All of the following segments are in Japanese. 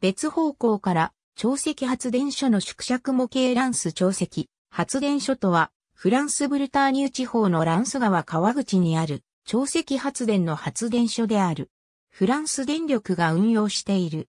別方向から潮汐発電所の縮尺模型ランス潮汐発電所とは、フランスブルターニュ地方のランス川川口にある潮汐発電の発電所である。フランス電力が運用している。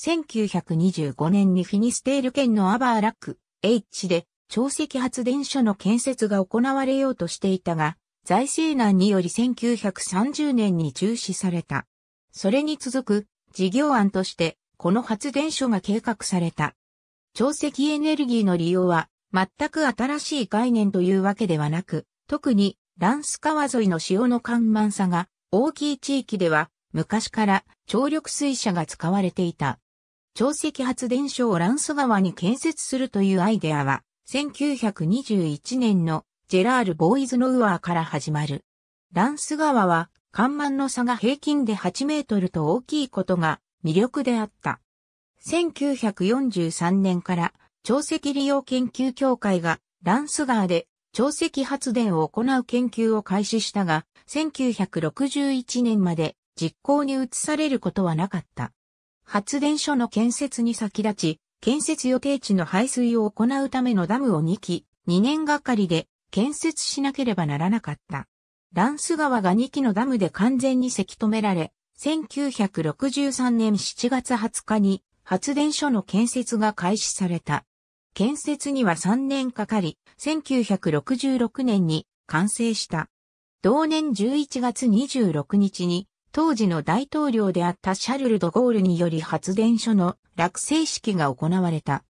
1925年にフィニステール県のアバーラック、H で潮汐発電所の建設が行われようとしていたが、財政難により1930年に中止された。それに続く事業案としてこの発電所が計画された。潮汐エネルギーの利用は、全く新しい概念というわけではなく、特に、ランス川沿いの潮の緩慢さが大きい地域では、昔から潮力水車が使われていた。潮汐発電所をランス川に建設するというアイデアは、1921年のジェラール・ボーイズノウアーから始まる。ランス川は、緩慢の差が平均で8メートルと大きいことが魅力であった。1943年から潮石利用研究協会がランス川で潮石発電を行う研究を開始したが、1961年まで実行に移されることはなかった。発電所の建設に先立ち、建設予定地の排水を行うためのダムを2基、2年がかりで建設しなければならなかった。ランス川が2基のダムで完全にせき止められ、1963年7月20日に発電所の建設が開始された。建設には3年かかり、1966年に完成した。同年11月26日に、当時の大統領であったシャルル・ド・ゴールにより発電所の落成式が行われた。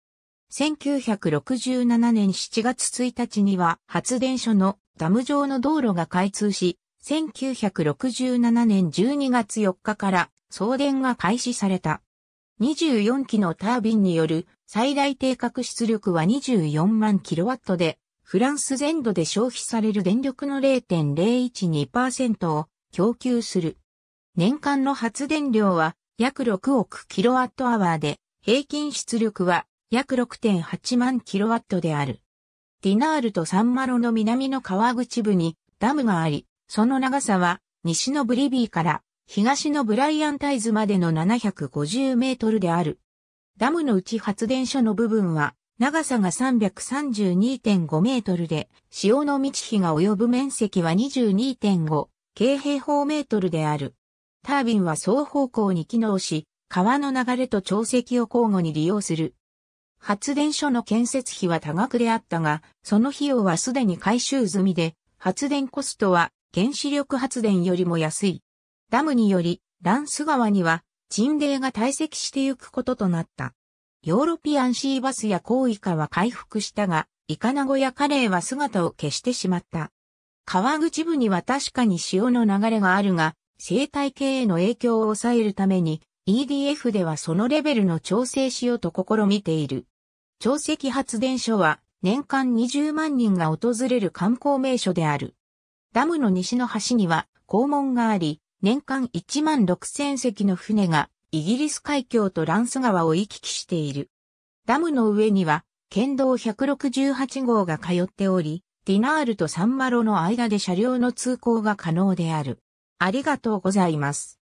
1967年7月1日には発電所のダム上の道路が開通し、1967年12月4日から送電が開始された。24機のタービンによる最大定格出力は24万キロワットで、フランス全土で消費される電力の0.012%を供給する。年間の発電量は約6億キロワットアワーで、平均出力は約6.8万キロワットである。ディナールとサンマロの南の川口部にダムがあり、その長さは、西のブリビーから東のブライアンタイズまでの750メートルである。ダムのうち発電所の部分は、長さが332.5メートルで、潮の満ち干が及ぶ面積は22.5京平方メートルである。タービンは双方向に機能し、川の流れと潮汐を交互に利用する。発電所の建設費は多額であったが、その費用はすでに回収済みで、発電コストは原子力発電よりも安い。ダムにより、ランス川には沈泥が堆積してゆくこととなった。ヨーロピアンシーバスやコウイカは回復したが、イカナゴやカレイは姿を消してしまった。川口部には確かに潮の流れがあるが、生態系への影響を抑えるために、EDF ではそのレベルの調整しようと試みている。潮汐発電所は年間20万人が訪れる観光名所である。ダムの西の端には港門があり、年間1万6000隻の船がイギリス海峡とランス川を行き来している。ダムの上には県道168号が通っており、ディナールとサンマロの間で車両の通行が可能である。ありがとうございます。